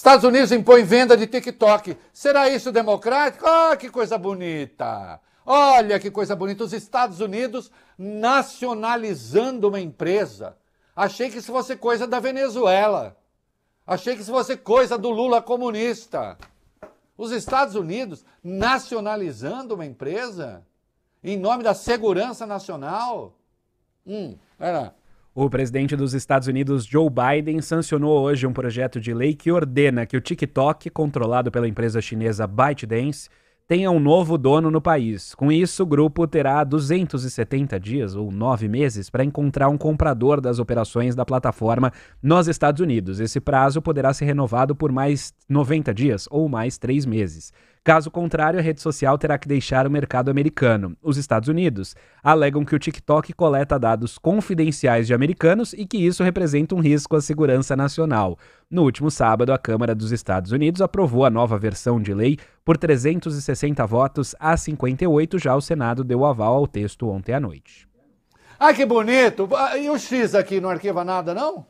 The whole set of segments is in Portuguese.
Estados Unidos impõe venda de TikTok. Será isso democrático? Ah, que coisa bonita! Olha que coisa bonita. Os Estados Unidos nacionalizando uma empresa. Achei que isso fosse coisa da Venezuela. Achei que isso fosse coisa do Lula comunista. Os Estados Unidos nacionalizando uma empresa em nome da segurança nacional? Hum, era. O presidente dos Estados Unidos, Joe Biden, sancionou hoje um projeto de lei que ordena que o TikTok, controlado pela empresa chinesa ByteDance, tenha um novo dono no país. Com isso, o grupo terá 270 dias, ou nove meses, para encontrar um comprador das operações da plataforma nos Estados Unidos. Esse prazo poderá ser renovado por mais 90 dias, ou mais três meses. Caso contrário, a rede social terá que deixar o mercado americano. Os Estados Unidos alegam que o TikTok coleta dados confidenciais de americanos e que isso representa um risco à segurança nacional. No último sábado, a Câmara dos Estados Unidos aprovou a nova versão de lei por 360 votos a 58, já o Senado deu aval ao texto ontem à noite. Ah, que bonito! Ah, e o X aqui não arquiva nada, não?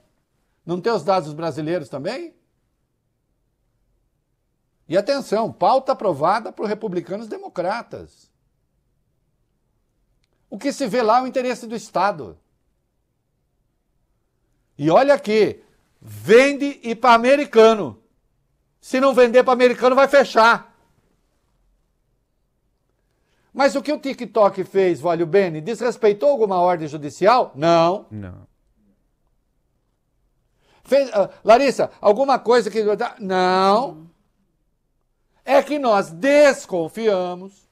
Não tem os dados brasileiros também? E atenção, pauta aprovada por republicanos democratas. O que se vê lá é o interesse do Estado. E olha aqui, vende e para americano. Se não vender para americano, vai fechar. Mas o que o TikTok fez, Valho Bene? Desrespeitou alguma ordem judicial? Não. Não. Fez, uh, ah, Larissa, alguma coisa que. Não é que nós desconfiamos,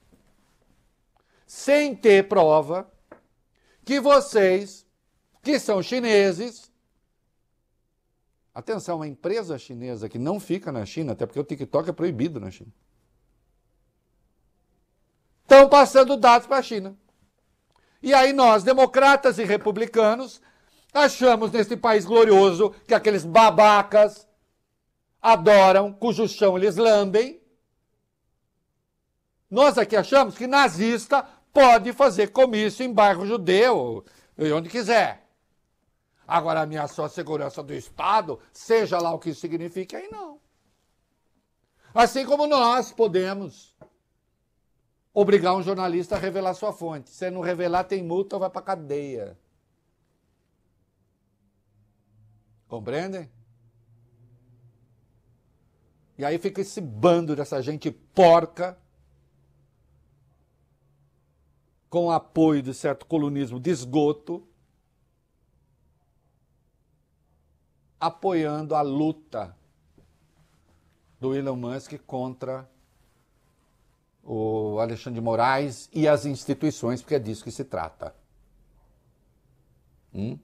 sem ter prova, que vocês, que são chineses, atenção, uma empresa chinesa que não fica na China, até porque o TikTok é proibido na China, estão passando dados para a China. E aí nós, democratas e republicanos, achamos neste país glorioso que aqueles babacas adoram, cujo chão eles lambem, nós aqui achamos que nazista pode fazer comício em bairro judeu, onde quiser. Agora, ameaçou a segurança do Estado, seja lá o que isso signifique, aí não. Assim como nós podemos obrigar um jornalista a revelar sua fonte. Se não revelar, tem multa ou vai para cadeia. Compreendem? E aí fica esse bando dessa gente porca com apoio de certo colunismo de esgoto, apoiando a luta do Elon Musk contra o Alexandre de Moraes e as instituições, porque é disso que se trata. Hum?